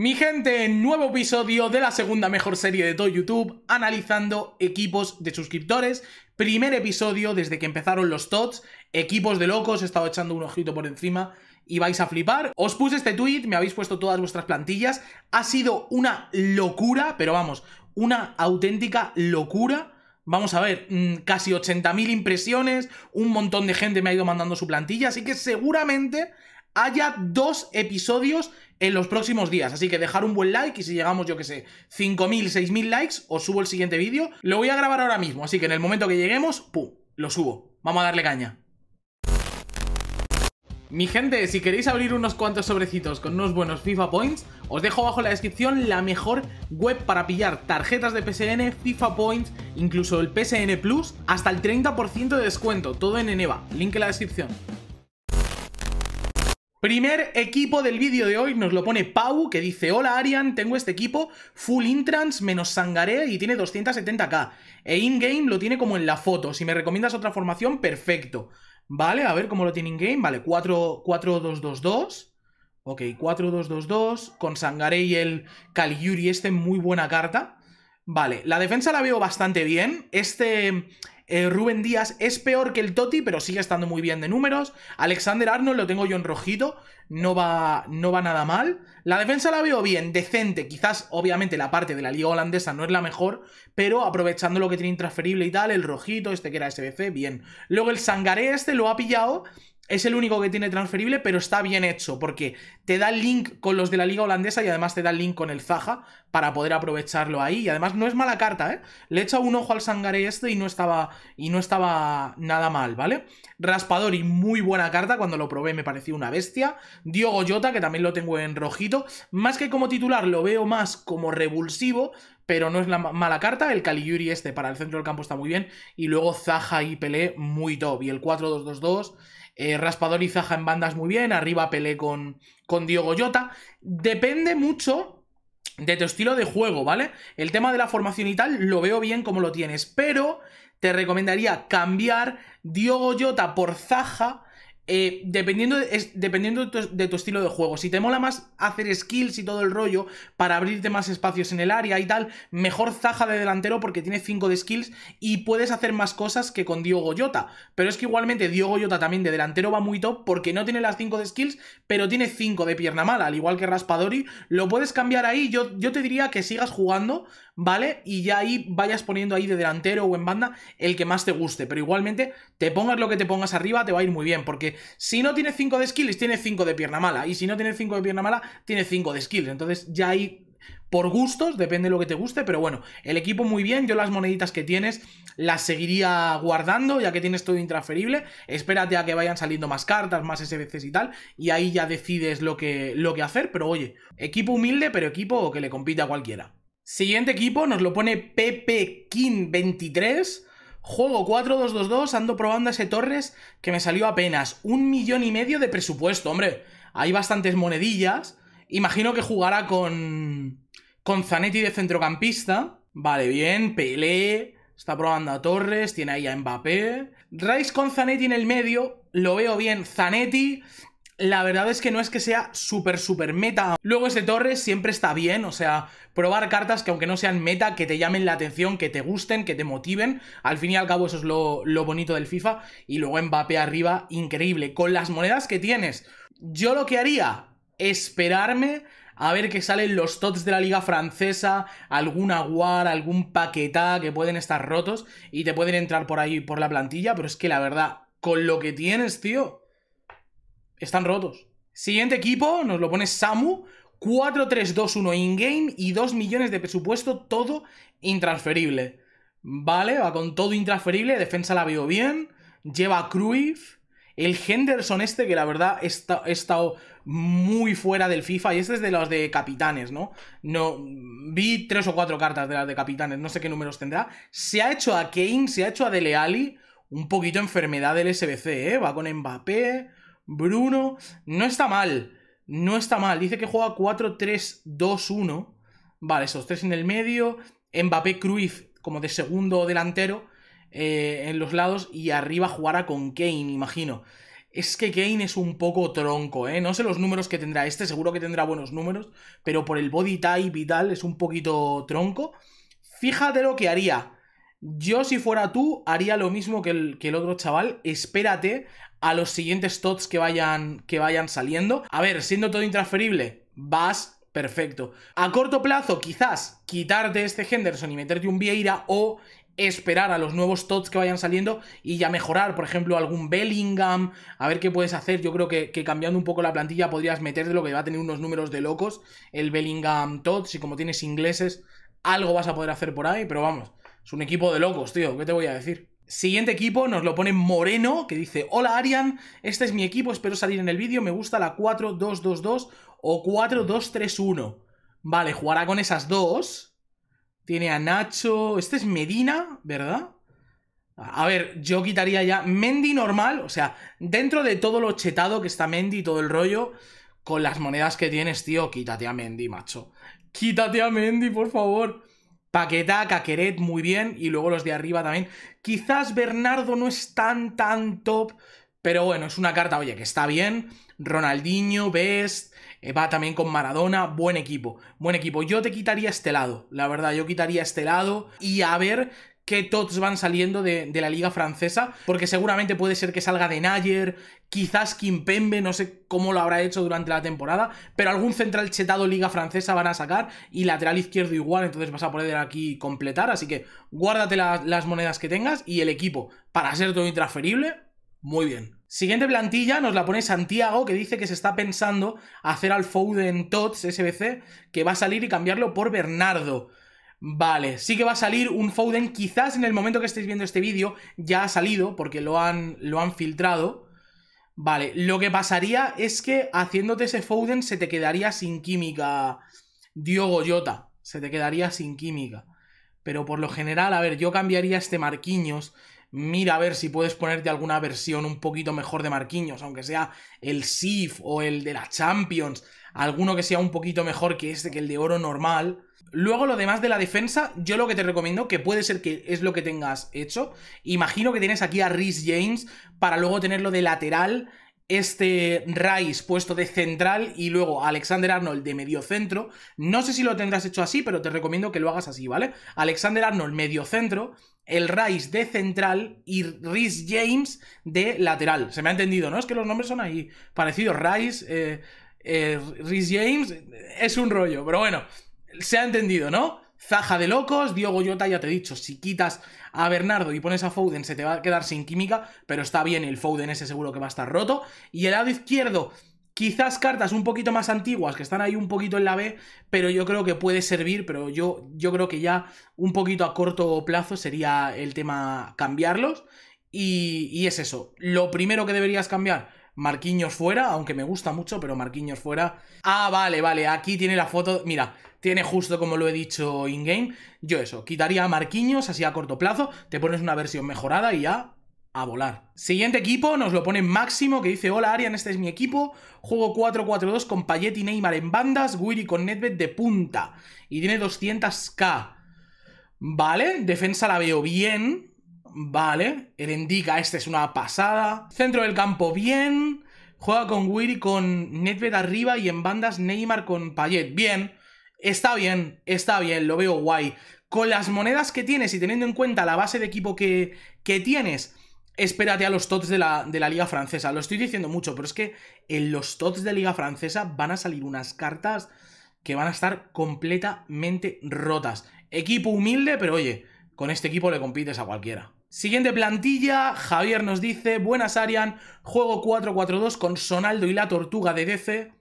Mi gente, nuevo episodio de la segunda mejor serie de todo YouTube, analizando equipos de suscriptores. Primer episodio desde que empezaron los TOTS, equipos de locos, he estado echando un ojito por encima y vais a flipar. Os puse este tweet, me habéis puesto todas vuestras plantillas, ha sido una locura, pero vamos, una auténtica locura. Vamos a ver, mm, casi 80.000 impresiones, un montón de gente me ha ido mandando su plantilla, así que seguramente haya dos episodios en los próximos días. Así que dejar un buen like y si llegamos, yo que sé, 5.000, 6.000 likes, os subo el siguiente vídeo. Lo voy a grabar ahora mismo, así que en el momento que lleguemos, ¡pum! Lo subo. Vamos a darle caña. Mi gente, si queréis abrir unos cuantos sobrecitos con unos buenos FIFA Points, os dejo abajo la descripción la mejor web para pillar tarjetas de PSN, FIFA Points, incluso el PSN Plus, hasta el 30% de descuento, todo en Eneva, link en la descripción. Primer equipo del vídeo de hoy nos lo pone Pau, que dice Hola Arian, tengo este equipo, full intrans menos sangaré y tiene 270k. E in-game lo tiene como en la foto, si me recomiendas otra formación, perfecto. Vale, a ver cómo lo tiene in-game, vale, 4-2-2-2. Ok, 4-2-2-2, con sangaré y el Caliuri, este muy buena carta. Vale, la defensa la veo bastante bien, este... Eh, Rubén Díaz es peor que el Toti, pero sigue estando muy bien de números. Alexander Arnold lo tengo yo en rojito, no va, no va nada mal. La defensa la veo bien, decente. Quizás, obviamente, la parte de la liga holandesa no es la mejor, pero aprovechando lo que tiene intransferible y tal, el rojito, este que era SBC, bien. Luego el Sangaré este lo ha pillado es el único que tiene transferible, pero está bien hecho, porque te da el link con los de la liga holandesa y además te da el link con el Zaha para poder aprovecharlo ahí. Y además no es mala carta, ¿eh? Le he echado un ojo al Sangaré este y no estaba, y no estaba nada mal, ¿vale? Raspadori, muy buena carta, cuando lo probé me pareció una bestia. Diogo Jota, que también lo tengo en rojito. Más que como titular, lo veo más como revulsivo, pero no es la mala carta. El Caliuri este para el centro del campo está muy bien. Y luego Zaha y Pelé muy top. Y el 4-2-2-2 eh, Raspador y Zaja en bandas muy bien, arriba Pelé con, con Diogo Jota. Depende mucho de tu estilo de juego, ¿vale? El tema de la formación y tal lo veo bien como lo tienes, pero te recomendaría cambiar Diogo Jota por Zaja eh, dependiendo, dependiendo de tu, estilo de juego, si te mola más hacer skills y todo el rollo para abrirte más espacios en el área y tal, mejor Zaja de delantero porque tiene 5 de skills y puedes hacer más cosas que con Diogo Goyota. Pero es que igualmente Diogo Goyota también de delantero va muy top porque no tiene las 5 de skills, pero tiene 5 de pierna mala, al igual que Raspadori. Lo puedes cambiar ahí, yo, yo te diría que sigas jugando, ¿vale? Y ya ahí vayas poniendo ahí de delantero o en banda el que más te guste. Pero igualmente, te pongas lo que te pongas arriba, te va a ir muy bien porque si no tiene 5 de skills, tiene 5 de pierna mala. Y si no tiene 5 de pierna mala, tiene 5 de skills. Entonces ya ahí por gustos, depende de lo que te guste, pero bueno, el equipo muy bien, yo las moneditas que tienes las seguiría guardando, ya que tienes todo intransferible, espérate a que vayan saliendo más cartas, más SBCs y tal, y ahí ya decides lo que, lo que hacer, pero oye, equipo humilde, pero equipo que le compite a cualquiera. Siguiente equipo nos lo pone Pepe King 23 Juego 4-2-2-2, ando probando ese Torres que me salió apenas un millón y medio de presupuesto, hombre. Hay bastantes monedillas. Imagino que jugará con, con Zanetti de centrocampista. Vale, bien, Pelé, está probando a Torres, tiene ahí a Mbappé. Rice con Zanetti en el medio, lo veo bien. Zanetti la verdad es que no es que sea súper, súper meta. Luego ese torre siempre está bien, o sea, probar cartas que aunque no sean meta, que te llamen la atención, que te gusten, que te motiven. Al fin y al cabo eso es lo, lo bonito del FIFA. Y luego Mbappé arriba, increíble. Con las monedas que tienes, yo lo que haría, esperarme a ver que salen los tots de la liga francesa, algún aguar, algún paquetá que pueden estar rotos y te pueden entrar por ahí por la plantilla, pero es que la verdad, con lo que tienes, tío, están rotos. Siguiente equipo, nos lo pone Samu. 4-3-2-1 in-game y 2 millones de presupuesto, todo intransferible. Vale, va con todo intransferible, defensa la veo bien, lleva a Cruyff, el Henderson este que la verdad está, he estado muy fuera del FIFA y este es de los de capitanes, ¿no? No, vi tres o cuatro cartas de las de capitanes, no sé qué números tendrá. Se ha hecho a Kane, se ha hecho a Dele Alli, un poquito enfermedad del SBC, ¿eh? Va con Mbappé, Bruno no está mal. No está mal. Dice que juega 4-3-2-1. Vale, esos tres en el medio. Mbappé Cruyff como de segundo delantero eh, en los lados. Y arriba jugará con Kane, imagino. Es que Kane es un poco tronco, ¿eh? No sé los números que tendrá este, seguro que tendrá buenos números, pero por el body type y tal es un poquito tronco. Fíjate lo que haría yo, si fuera tú, haría lo mismo que el, que el otro chaval. Espérate a los siguientes tots que vayan, que vayan saliendo. A ver, siendo todo intransferible, vas perfecto. A corto plazo, quizás quitarte este Henderson y meterte un Vieira o esperar a los nuevos tots que vayan saliendo y ya mejorar, por ejemplo, algún Bellingham, a ver qué puedes hacer. Yo creo que, que cambiando un poco la plantilla podrías meterte lo que va a tener unos números de locos, el Bellingham tots, y como tienes ingleses, algo vas a poder hacer por ahí, pero vamos, es un equipo de locos, tío. ¿Qué te voy a decir? Siguiente equipo nos lo pone Moreno, que dice, hola Arian, este es mi equipo, espero salir en el vídeo, me gusta la 4-2-2-2 o 4-2-3-1. Vale, jugará con esas dos. Tiene a Nacho, este es Medina, ¿verdad? A ver, yo quitaría ya Mendy normal, o sea, dentro de todo lo chetado que está Mendy y todo el rollo, con las monedas que tienes, tío, quítate a Mendy, macho. Quítate a Mendy, por favor. Paquetá, Caqueret, muy bien. Y luego los de arriba también. Quizás Bernardo no es tan, tan top. Pero bueno, es una carta, oye, que está bien. Ronaldinho, Best, eh, va también con Maradona. Buen equipo, buen equipo. Yo te quitaría este lado, la verdad, yo quitaría este lado. Y a ver que tots van saliendo de, la liga francesa, porque seguramente puede ser que salga de Nayer, quizás Kimpembe, no sé cómo lo habrá hecho durante la temporada, pero algún central chetado liga francesa van a sacar y lateral izquierdo igual, entonces vas a poder aquí completar, así que guárdate las monedas que tengas y el equipo, para ser todo intransferible, muy bien. Siguiente plantilla nos la pone Santiago, que dice que se está pensando hacer al Foden Tots SBC, que va a salir y cambiarlo por Bernardo. Vale, sí que va a salir un Foden, quizás en el momento que estéis viendo este vídeo ya ha salido porque lo han, lo han filtrado. Vale, lo que pasaría es que haciéndote ese Foden se te quedaría sin química Diogo Jota, se te quedaría sin química. Pero por lo general, a ver, yo cambiaría este Marquiños, Mira a ver si puedes ponerte alguna versión un poquito mejor de Marquinhos, aunque sea el SIF o el de la Champions alguno que sea un poquito mejor que este, que el de oro normal. Luego lo demás de la defensa, yo lo que te recomiendo, que puede ser que es lo que tengas hecho, imagino que tienes aquí a Rhys James para luego tenerlo de lateral, este Rice puesto de central y luego Alexander Arnold de medio centro. No sé si lo tendrás hecho así, pero te recomiendo que lo hagas así, ¿vale? Alexander Arnold medio centro, el Rice de central y Rhys James de lateral. Se me ha entendido, ¿no? Es que los nombres son ahí parecidos. Rice, eh, eh, Rhys James, es un rollo, pero bueno, se ha entendido, ¿no? Zaja de locos, Diogo Jota, ya te he dicho, si quitas a Bernardo y pones a Foden se te va a quedar sin química, pero está bien, el Foden ese seguro que va a estar roto. Y el lado izquierdo, quizás cartas un poquito más antiguas, que están ahí un poquito en la B, pero yo creo que puede servir, pero yo, yo creo que ya un poquito a corto plazo sería el tema cambiarlos. y es eso, lo primero que deberías cambiar, Marquinhos fuera, aunque me gusta mucho, pero Marquiños fuera. Ah, vale, vale, aquí tiene la foto, mira, tiene justo como lo he dicho in-game. Yo eso, quitaría a Marquinhos así a corto plazo, te pones una versión mejorada y ya a volar. Siguiente equipo, nos lo pone Máximo, que dice, hola Arian, este es mi equipo, juego 4-4-2 con Payet y Neymar en bandas, Guiri con Nedved de punta, y tiene 200k. Vale, defensa la veo bien, Vale, el indica, este es una pasada. Centro del campo, bien. Juega con willy con Nedved arriba y en bandas Neymar con Payet. Bien, está bien, está bien, lo veo guay. Con las monedas que tienes y teniendo en cuenta la base de equipo que, que tienes, espérate a los tots de la, de la, Liga Francesa. Lo estoy diciendo mucho, pero es que en los tots de Liga Francesa van a salir unas cartas que van a estar completamente rotas. Equipo humilde, pero oye, con este equipo le compites a cualquiera. Siguiente plantilla, Javier nos dice, buenas Arian, juego 4-4-2 con Sonaldo y la Tortuga de DC,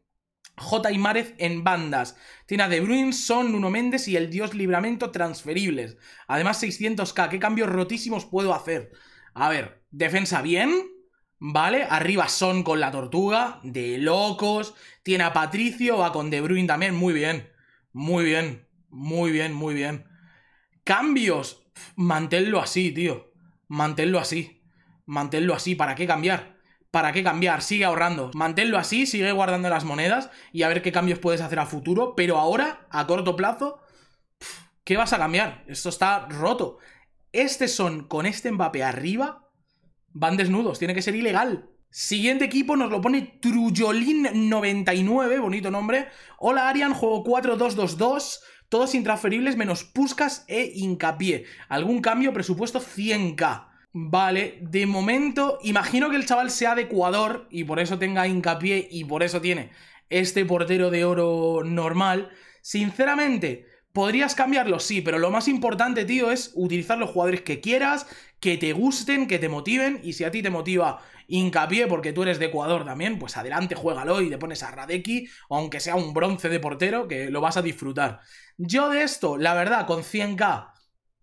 J. y Márez en bandas. Tiene a De Bruyne, Son, Nuno Méndez y el Dios Libramento transferibles. Además 600k, ¿qué cambios rotísimos puedo hacer? A ver, defensa bien, ¿vale? Arriba Son con la Tortuga, de locos. Tiene a Patricio, va con De Bruyne también, muy bien, muy bien, muy bien, muy bien. Cambios, manténlo así, tío manténlo así. Manténlo así, ¿para qué cambiar? ¿Para qué cambiar? Sigue ahorrando. Manténlo así, sigue guardando las monedas y a ver qué cambios puedes hacer a futuro. Pero ahora, a corto plazo, ¿qué vas a cambiar? Esto está roto. Este son con este Mbappé arriba, van desnudos. Tiene que ser ilegal. Siguiente equipo nos lo pone Trujolin 99, bonito nombre. Hola Arian, juego 4-2-2-2. Todos intransferibles menos Puscas e Hincapié. Algún cambio, presupuesto 100k. Vale, de momento, imagino que el chaval sea de Ecuador y por eso tenga Hincapié y por eso tiene este portero de oro normal. Sinceramente, podrías cambiarlo, sí, pero lo más importante, tío, es utilizar los jugadores que quieras, que te gusten, que te motiven, y si a ti te motiva hincapié, porque tú eres de Ecuador también, pues adelante, juégalo y te pones a Radeki, aunque sea un bronce de portero, que lo vas a disfrutar. Yo de esto, la verdad, con 100k,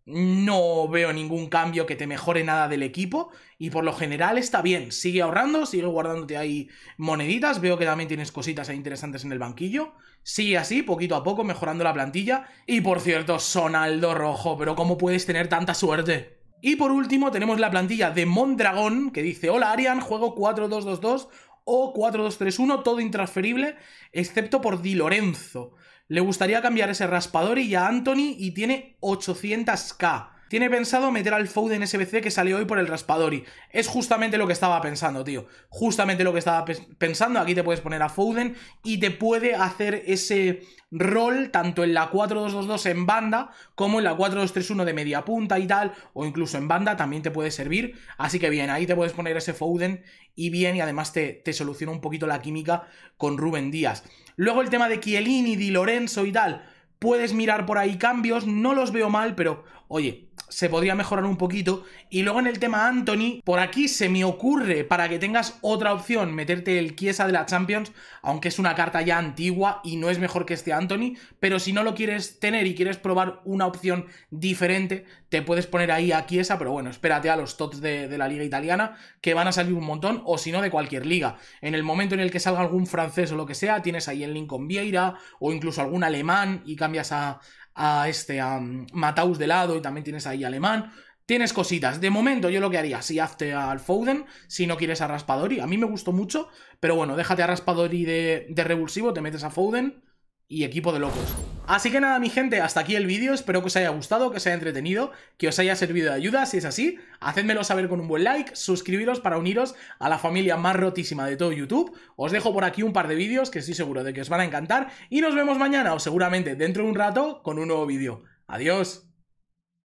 no veo ningún cambio que te mejore nada del equipo y por lo general está bien. Sigue ahorrando, sigue guardándote ahí moneditas, veo que también tienes cositas interesantes en el banquillo. Sigue así, poquito a poco, mejorando la plantilla. Y por cierto, Sonaldo Rojo, pero ¿cómo puedes tener tanta suerte? Y por último tenemos la plantilla de Mondragón que dice, hola Arian, juego 4-2-2-2 o 4-2-3-1, todo intransferible, excepto por Di Lorenzo. Le gustaría cambiar ese raspador y a Anthony y tiene 800k. Tiene pensado meter al Foden SBC que salió hoy por el Raspadori. Es justamente lo que estaba pensando, tío. Justamente lo que estaba pensando. Aquí te puedes poner a Foden y te puede hacer ese rol tanto en la 4-2-2-2 en banda como en la 4 2 3 de media punta y tal, o incluso en banda también te puede servir. Así que bien, ahí te puedes poner ese Foden y bien, y además te, te soluciona un poquito la química con Rubén Díaz. Luego el tema de Chiellini, Di Lorenzo y tal puedes mirar por ahí cambios, no los veo mal, pero oye, se podría mejorar un poquito. Y luego en el tema Anthony, por aquí se me ocurre, para que tengas otra opción, meterte el Chiesa de la Champions, aunque es una carta ya antigua y no es mejor que este Anthony, pero si no lo quieres tener y quieres probar una opción diferente, te puedes poner ahí a Chiesa, pero bueno, espérate a los tots de, de la liga italiana, que van a salir un montón, o si no, de cualquier liga. En el momento en el que salga algún francés o lo que sea, tienes ahí el Lincoln Vieira, o incluso algún alemán, y cambias a, a este, a mm, Mataus de lado y también tienes ahí alemán. Tienes cositas. De momento, yo lo que haría, si hazte al Foden, si no quieres a Raspadori. A mí me gustó mucho, pero bueno, déjate a Raspadori de, de revulsivo, te metes a Foden y equipo de locos. Así que nada, mi gente, hasta aquí el vídeo. Espero que os haya gustado, que os haya entretenido, que os haya servido de ayuda. Si es así, hacedmelo saber con un buen like, suscribiros para uniros a la familia más rotísima de todo YouTube. Os dejo por aquí un par de vídeos que estoy seguro de que os van a encantar. Y nos vemos mañana, o seguramente dentro de un rato, con un nuevo vídeo. ¡Adiós!